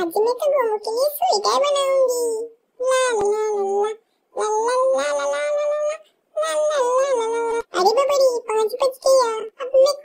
आज मैं तो गोमू के लिए स्वीटर बनाऊंगी ला ला ला ला ला ला ला ला ला ला ला ला ला ला ला अरे बाबरी पाँच बज गया अब मैं